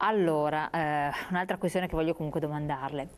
Allora, eh, un'altra questione che voglio comunque domandarle.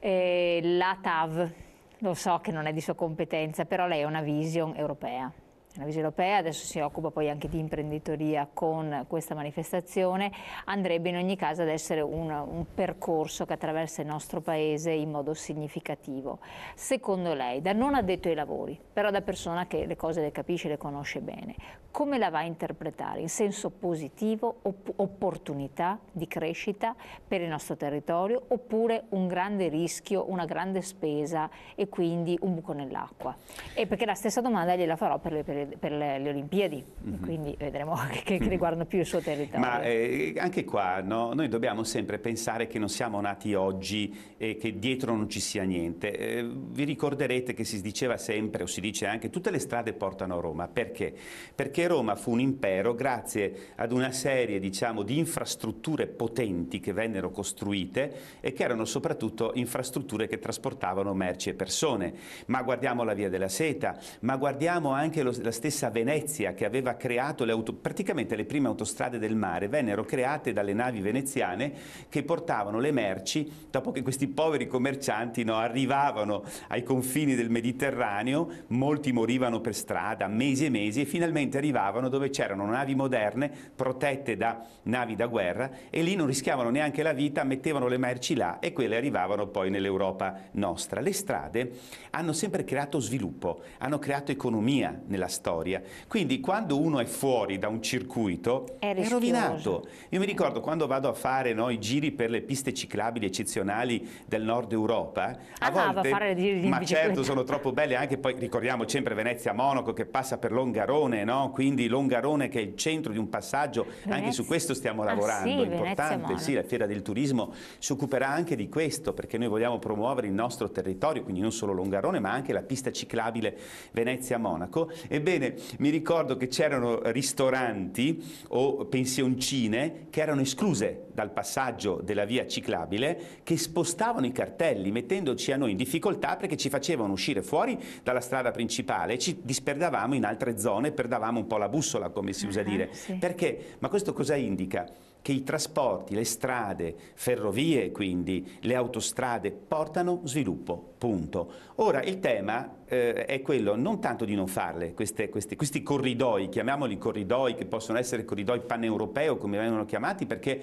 Eh, la TAV, lo so che non è di sua competenza, però lei ha una vision europea la Visi Europea, adesso si occupa poi anche di imprenditoria con questa manifestazione, andrebbe in ogni caso ad essere un, un, percorso che attraversa il nostro Paese in modo significativo. Secondo lei, da non addetto ai lavori, però da persona che le cose le capisce e le conosce bene, come la va a interpretare? In senso positivo, opp opportunità di crescita per il nostro territorio oppure un grande rischio, una grande spesa e quindi un buco nell'acqua? E perché la stessa domanda gliela farò per le, per le, per le Olimpiadi, mm-hmm. quindi vedremo che, che, mhm. riguardano più il suo territorio. Ma eh, anche qua no? noi dobbiamo sempre pensare che non siamo nati oggi e che dietro non ci sia niente. Eh, vi ricorderete che si diceva sempre, o si dice anche, tutte le strade portano a Roma. Perché? Perché Roma fu un impero grazie ad una serie diciamo, di infrastrutture potenti che vennero costruite e che erano soprattutto infrastrutture che trasportavano merci e persone. Ma guardiamo la Via della Seta, ma guardiamo anche lo, la stessa Venezia che aveva creato le auto, praticamente le prime autostrade del mare vennero create dalle navi veneziane che portavano le merci dopo che questi poveri commercianti no, arrivavano ai confini del Mediterraneo, molti morivano per strada mesi e mesi e finalmente arrivavano dove c'erano navi moderne protette da navi da guerra e lì non rischiavano neanche la vita, mettevano le merci là e quelle arrivavano poi nell'Europa nostra. Le strade hanno sempre creato sviluppo, hanno creato economia nella strada storia. Quindi quando uno è fuori da un circuito è, è rovinato. Io mi ricordo quando vado a fare no, i giri per le piste ciclabili eccezionali del nord Europa, a ah, volte, a fare giri ma certo sono troppo belle anche poi ricordiamo sempre Venezia Monaco che passa per Longarone, no? quindi Longarone che è il centro di un passaggio, Venezia. anche su questo stiamo ah, lavorando, ah, sì, importante, sì, la fiera del turismo si occuperà anche di questo perché noi vogliamo promuovere il nostro territorio, quindi non solo Longarone ma anche la pista ciclabile Venezia Monaco. Ebbene, Ebbene, mi ricordo che c'erano ristoranti o pensioncine che erano escluse dal passaggio della via ciclabile, che spostavano i cartelli, mettendoci a noi in difficoltà perché ci facevano uscire fuori dalla strada principale, ci disperdavamo in altre zone, perdavamo un po' la bussola, come si usa uh ah, -huh, dire. Sì. Perché? Ma questo cosa indica? che i trasporti, le strade, ferrovie quindi, le autostrade portano sviluppo, punto. Ora il tema eh, è quello non tanto di non farle, queste, queste, questi corridoi, chiamiamoli corridoi che possono essere corridoi paneuropeo come vengono chiamati perché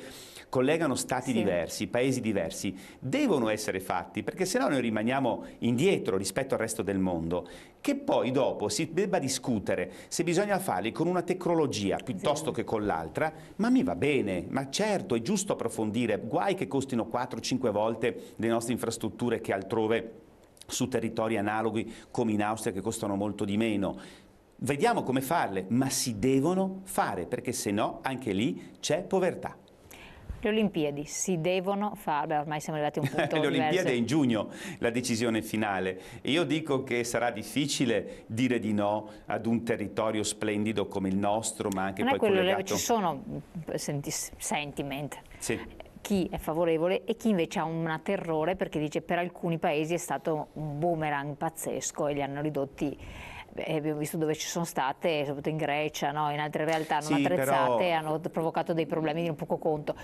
collegano stati sì. diversi, paesi diversi, devono essere fatti perché se no noi rimaniamo indietro rispetto al resto del mondo che poi dopo si debba discutere se bisogna farli con una tecnologia piuttosto sì. che con l'altra, ma mi va bene, ma certo è giusto approfondire, guai che costino 4-5 volte le nostre infrastrutture che altrove su territori analoghi come in Austria che costano molto di meno. Vediamo come farle, ma si devono fare perché se no anche lì c'è povertà. Le Olimpiadi si devono fare, ormai siamo arrivati a un punto Le Olimpiadi è in giugno la decisione finale. Io dico che sarà difficile dire di no ad un territorio splendido come il nostro, ma anche non poi quello legato... Ci sono sentiment. Sì chi è favorevole e chi invece ha un terrore perché dice per alcuni paesi è stato un boomerang pazzesco e li hanno ridotti beh, abbiamo visto dove ci sono state, soprattutto in Grecia, no? in altre realtà non sì, attrezzate, però... hanno provocato dei problemi di un poco conto.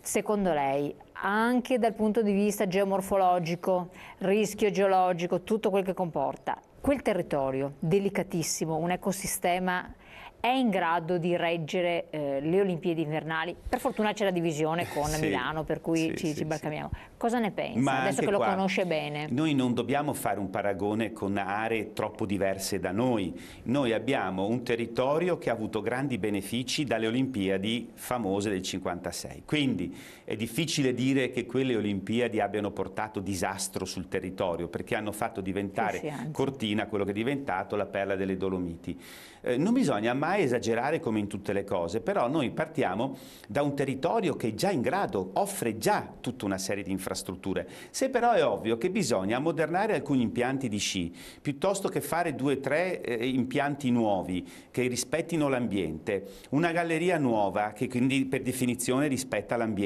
Secondo lei, anche dal punto di vista geomorfologico, rischio geologico, tutto quel che comporta, quel territorio delicatissimo, un ecosistema è in grado di reggere eh, le Olimpiadi invernali. Per fortuna c'è la divisione con sì, Milano, per cui sì, ci, sì, ci barcamiamo. Cosa ne pensa, adesso che lo qua, conosce bene? Noi non dobbiamo fare un paragone con aree troppo diverse da noi. Noi abbiamo un territorio che ha avuto grandi benefici dalle Olimpiadi famose del 56. Quindi è difficile dire che quelle Olimpiadi abbiano portato disastro sul territorio, perché hanno fatto diventare Cortina quello che è diventato la perla delle Dolomiti. Eh, non bisogna mai esagerare come in tutte le cose, però noi partiamo da un territorio che è già in grado, offre già tutta una serie di infrastrutture. Se però è ovvio che bisogna modernare alcuni impianti di sci, piuttosto che fare due o tre eh, impianti nuovi che rispettino l'ambiente, una galleria nuova che quindi per definizione rispetta l'ambiente,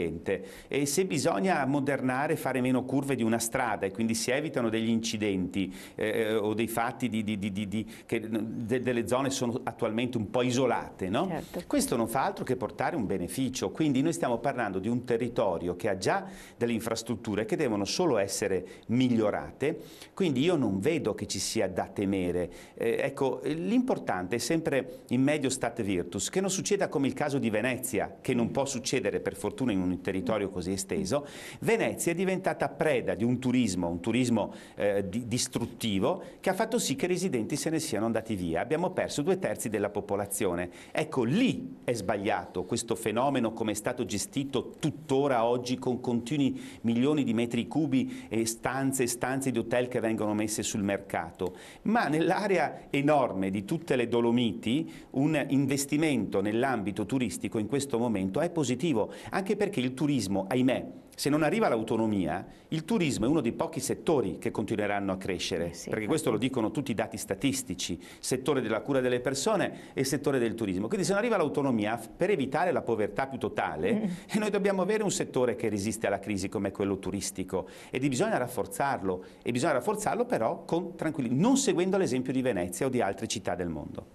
e se bisogna modernare, fare meno curve di una strada e quindi si evitano degli incidenti eh, eh o dei fatti di, di, di, che delle zone sono sono attualmente un po' isolate. No? Certo. Questo non fa altro che portare un beneficio, quindi noi stiamo parlando di un territorio che ha già delle infrastrutture che devono solo essere migliorate, quindi io non vedo che ci sia da temere. Eh, ecco, l'importante è sempre in medio stat virtus, che non succeda come il caso di Venezia, che non può succedere per fortuna in un territorio così esteso. Venezia è diventata preda di un turismo, un turismo eh, distruttivo, che ha fatto sì che i residenti se ne siano andati via. Abbiamo perso due terzi della popolazione. Ecco, lì è sbagliato questo fenomeno come è stato gestito tuttora oggi con continui milioni di metri cubi e stanze e stanze di hotel che vengono messe sul mercato. Ma nell'area enorme di tutte le Dolomiti un investimento nell'ambito turistico in questo momento è positivo, anche perché il turismo, ahimè, se non arriva l'autonomia, il turismo è uno dei pochi settori che continueranno a crescere, sì, perché questo lo dicono tutti i dati statistici, settore della cura delle persone e settore del turismo. Quindi se non arriva l'autonomia, per evitare la povertà più totale, mm. noi dobbiamo avere un settore che resiste alla crisi come quello turistico ed bisogna rafforzarlo e bisogna rafforzarlo però con tranquillità, non seguendo l'esempio di Venezia o di altre città del mondo.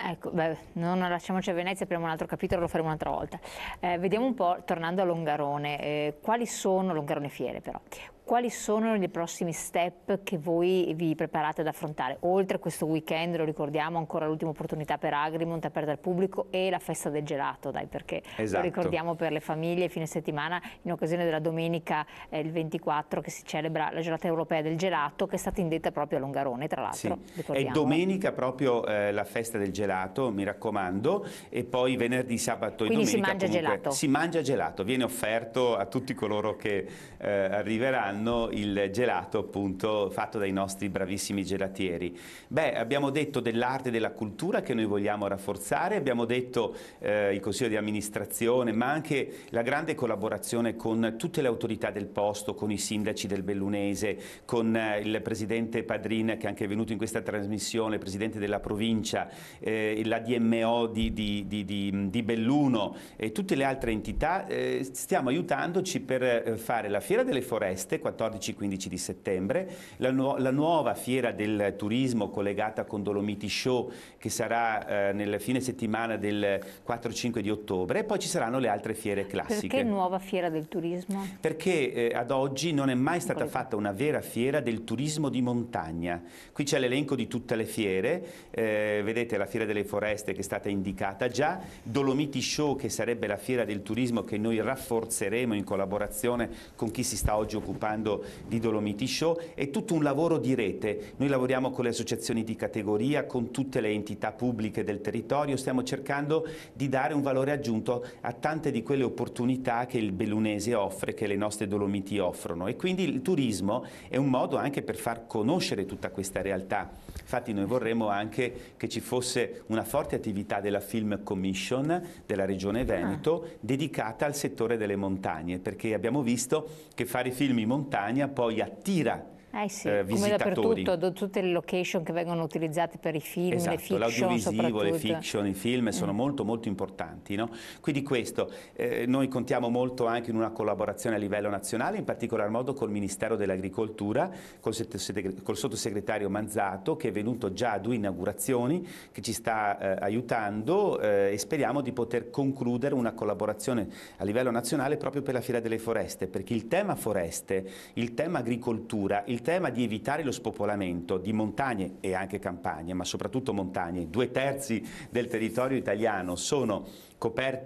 Ecco, beh, non lasciamoci a Venezia, apriamo un altro capitolo, lo faremo un'altra volta. Eh, vediamo un po', tornando a Longarone, eh, quali sono, Longarone Fiere però, quali sono i prossimi step che voi vi preparate ad affrontare? Oltre a questo weekend, lo ricordiamo, ancora l'ultima opportunità per Agrimont aperta al pubblico e la festa del gelato, dai, perché esatto. lo ricordiamo per le famiglie fine settimana in occasione della domenica eh, il 24 che si celebra la giornata europea del gelato che è stata indetta proprio a Longarone, tra l'altro. Sì. È domenica proprio eh, la festa del gelato, mi raccomando, e poi venerdì, sabato Quindi e domenica si mangia gelato. Si mangia gelato, viene offerto a tutti coloro che eh, arriveranno fanno il gelato appunto fatto dai nostri bravissimi gelatieri. Beh, abbiamo detto dell'arte e della cultura che noi vogliamo rafforzare, abbiamo detto eh, il consiglio di amministrazione, ma anche la grande collaborazione con tutte le autorità del posto, con i sindaci del Bellunese, con eh, il presidente Padrin che è anche venuto in questa trasmissione, il presidente della provincia, eh, la DMO di, di, di, di Belluno e tutte le altre entità, eh, stiamo aiutandoci per eh, fare la Fiera delle Foreste 14-15 di settembre, la, nu la, nuova fiera del turismo collegata con Dolomiti Show che sarà eh, nel fine settimana del 4-5 di ottobre e poi ci saranno le altre fiere classiche. Perché nuova fiera del turismo? Perché eh, ad oggi non è mai stata Volevo. fatta una vera fiera del turismo di montagna. Qui c'è l'elenco di tutte le fiere, eh, vedete la fiera delle foreste che è stata indicata già, Dolomiti Show che sarebbe la fiera del turismo che noi rafforzeremo in collaborazione con chi si sta oggi occupando parlando di Dolomiti Show, è tutto un lavoro di rete. Noi lavoriamo con le associazioni di categoria, con tutte le entità pubbliche del territorio, stiamo cercando di dare un valore aggiunto a tante di quelle opportunità che il Bellunese offre, che le nostre Dolomiti offrono e quindi il turismo è un modo anche per far conoscere tutta questa realtà. Infatti noi vorremmo anche che ci fosse una forte attività della Film Commission della Regione ah. Veneto dedicata al settore delle montagne, perché abbiamo visto che fare film in montagna montagna poi attira eh sì, eh, come dappertutto, tutte le location che vengono utilizzate per i film, esatto, le fiction l'audiovisivo, le fiction, i film sono mm. molto molto importanti. No? Quindi questo, eh, noi contiamo molto anche in una collaborazione a livello nazionale, in particolar modo col Ministero dell'Agricoltura, col, col, sottosegretario Manzato che è venuto già a due inaugurazioni, che ci sta eh, aiutando eh, e speriamo di poter concludere una collaborazione a livello nazionale proprio per la Fiera delle Foreste, perché il tema foreste, il tema agricoltura, il tema di evitare lo spopolamento di montagne e anche campagne, ma soprattutto montagne. Due terzi del territorio italiano sono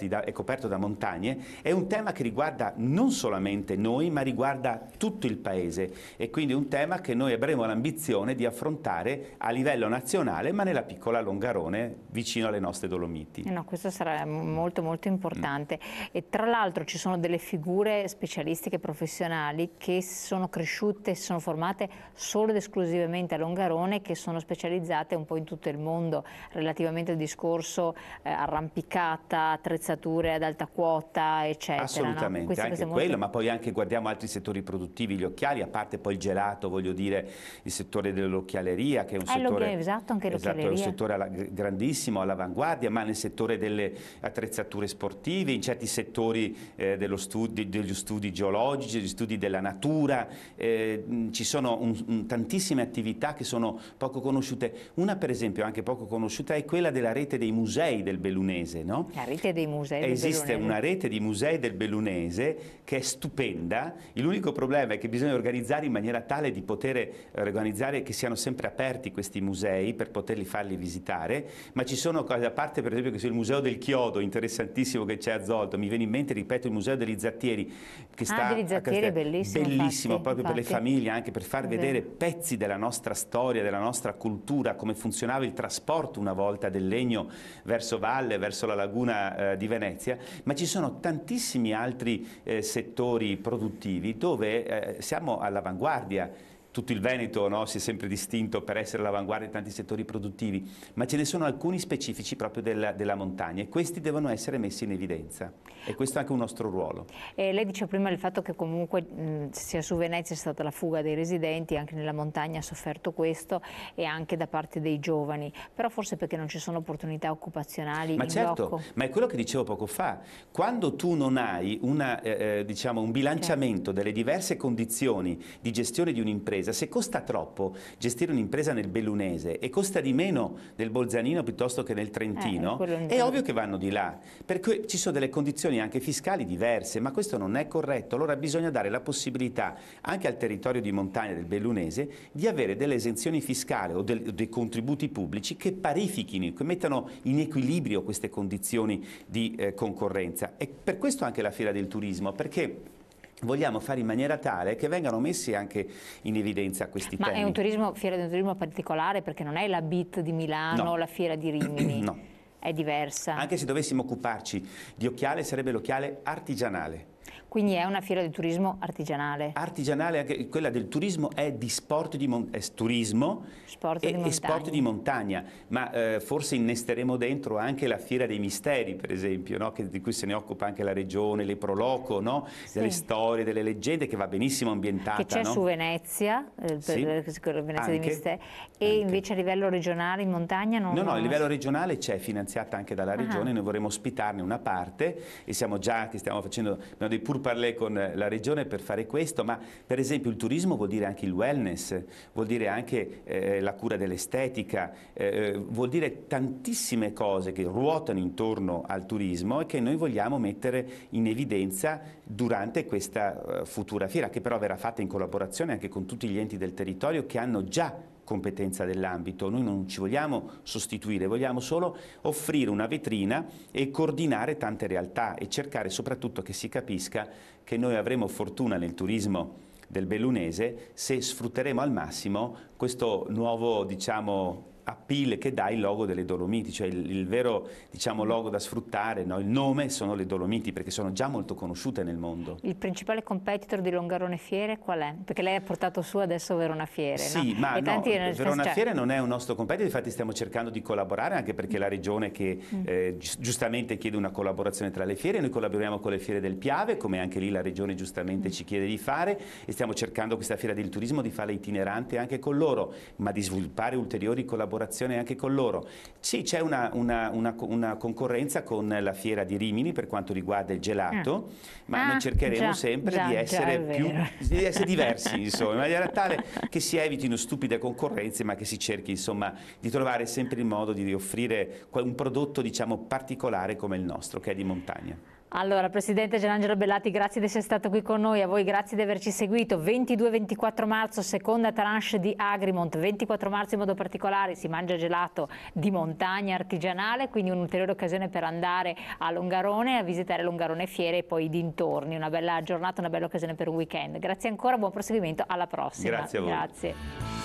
da, è coperto da montagne, è un tema che riguarda non solamente noi, ma riguarda tutto il Paese e quindi un tema che noi avremo l'ambizione di affrontare a livello nazionale, ma nella piccola Longarone, vicino alle nostre Dolomiti. Eh no, questo sarà molto molto importante. Mm. E tra l'altro ci sono delle figure specialistiche professionali che sono cresciute, sono formate solo ed esclusivamente a Longarone, che sono specializzate un po' in tutto il mondo relativamente al discorso eh, arrampicata, attrezzature ad alta quota, eccetera. Assolutamente, no? anche quello, molto... ma poi anche guardiamo altri settori produttivi, gli occhiali, a parte poi il gelato, voglio dire, il settore dell'occhialeria, che è un eh, settore... Esatto, anche Esatto, è un settore alla, grandissimo, all'avanguardia, ma nel settore delle attrezzature sportive, in certi settori eh, studi, degli studi geologici, degli studi della natura, eh, ci sono un, un, tantissime attività che sono poco conosciute. Una per esempio anche poco conosciuta è quella della rete dei musei del Bellunese, no? Chiaro rete dei musei del Esiste una rete di musei del Bellunese che è stupenda, l'unico problema è che bisogna organizzare in maniera tale di poter eh, organizzare che siano sempre aperti questi musei per poterli farli visitare, ma ci sono cose a parte per esempio che il museo del Chiodo, interessantissimo che c'è a Zolto, mi viene in mente, ripeto, il museo degli Zattieri che ah, sta ah, degli Zattieri è bellissimo, bellissimo infatti, proprio infatti. per le famiglie, anche per far vedere pezzi della nostra storia, della nostra cultura, come funzionava il trasporto una volta del legno verso valle, verso la laguna eh, di Venezia, ma ci sono tantissimi altri eh, settori produttivi dove eh, siamo all'avanguardia tutto il Veneto no, si è sempre distinto per essere all'avanguardia in tanti settori produttivi, ma ce ne sono alcuni specifici proprio della, della, montagna e questi devono essere messi in evidenza e questo è anche un nostro ruolo. Eh, lei diceva prima il fatto che comunque mh, sia su Venezia è stata la fuga dei residenti, anche nella montagna ha sofferto questo e anche da parte dei giovani, però forse perché non ci sono opportunità occupazionali ma certo, blocco. Ma è quello che dicevo poco fa, quando tu non hai una, eh, eh diciamo, un bilanciamento certo. delle diverse condizioni di gestione di un'impresa, un'impresa, se costa troppo gestire un'impresa nel Bellunese e costa di meno nel Bolzanino piuttosto che nel Trentino, eh, è ovvio che vanno di là, perché ci sono delle condizioni anche fiscali diverse, ma questo non è corretto, allora bisogna dare la possibilità anche al territorio di montagna del Bellunese di avere delle esenzioni fiscali o, del, o dei contributi pubblici che parifichino, che mettano in equilibrio queste condizioni di eh, concorrenza. E per questo anche la Fiera del Turismo, perché vogliamo fare in maniera tale che vengano messi anche in evidenza questi Ma temi. Ma è un turismo, fiera di un turismo particolare perché non è la BIT di Milano, no. la fiera di Rimini. no. È diversa. Anche se dovessimo occuparci di occhiale, sarebbe l'occhiale artigianale quindi è una fiera del turismo artigianale. Artigianale, anche quella del turismo è di sport di, mon- turismo sport e, di e sport di montagna, ma eh, forse innesteremo dentro anche la fiera dei misteri, per esempio, no? che, di cui se ne occupa anche la regione, le proloco, no? sì. delle storie, delle leggende, che va benissimo ambientata. Che c'è no? su Venezia, eh, sì. Eh, Venezia anche, dei misteri, e anche. invece a livello regionale in montagna non... No, no, a livello regionale c'è, finanziata anche dalla ah. regione, ah. noi vorremmo ospitarne una parte e siamo già, che stiamo facendo, dei pur parler con eh, la regione per fare questo, ma per esempio il turismo vuol dire anche il wellness, vuol dire anche eh, la cura dell'estetica, eh, eh vuol dire tantissime cose che ruotano intorno al turismo e che noi vogliamo mettere in evidenza durante questa eh, futura fiera, che però verrà fatta in collaborazione anche con tutti gli enti del territorio che hanno già competenza dell'ambito. Noi non ci vogliamo sostituire, vogliamo solo offrire una vetrina e coordinare tante realtà e cercare soprattutto che si capisca che noi avremo fortuna nel turismo del Bellunese se sfrutteremo al massimo questo nuovo diciamo, appeal che dà il logo delle Dolomiti, cioè il, il vero diciamo, logo da sfruttare, no? il nome sono le Dolomiti perché sono già molto conosciute nel mondo. Il principale competitor di Longarone Fiere qual è? Perché lei ha portato su adesso Verona Fiere. Sì, no? ma no, Verona cioè... Fiere non è un nostro competitor, infatti stiamo cercando di collaborare anche perché la regione che mm. eh, giustamente chiede una collaborazione tra le fiere, noi collaboriamo con le fiere del Piave, come anche lì la regione giustamente mm. ci chiede di fare e stiamo cercando questa fiera del turismo di farla itinerante anche con loro, ma di sviluppare ulteriori collaborazioni collaborazione anche con loro. Sì, c'è una, una, una, una, concorrenza con la fiera di Rimini per quanto riguarda il gelato, eh. ma ah, noi cercheremo già, sempre già, di, essere più, di, essere diversi, insomma, in maniera tale che si evitino stupide concorrenze, ma che si cerchi insomma, di trovare sempre il modo di offrire un prodotto diciamo, particolare come il nostro, che è di montagna. Allora, Presidente Gianangelo Bellati, grazie di essere stato qui con noi, a voi grazie di averci seguito. 22-24 marzo, seconda tranche di Agrimont, 24 marzo in modo particolare si mangia gelato di montagna artigianale, quindi un'ulteriore occasione per andare a Longarone, a visitare Longarone Fiere e poi i dintorni. Una bella giornata, una bella occasione per un weekend. Grazie ancora, buon proseguimento, alla prossima. Grazie a voi. Grazie.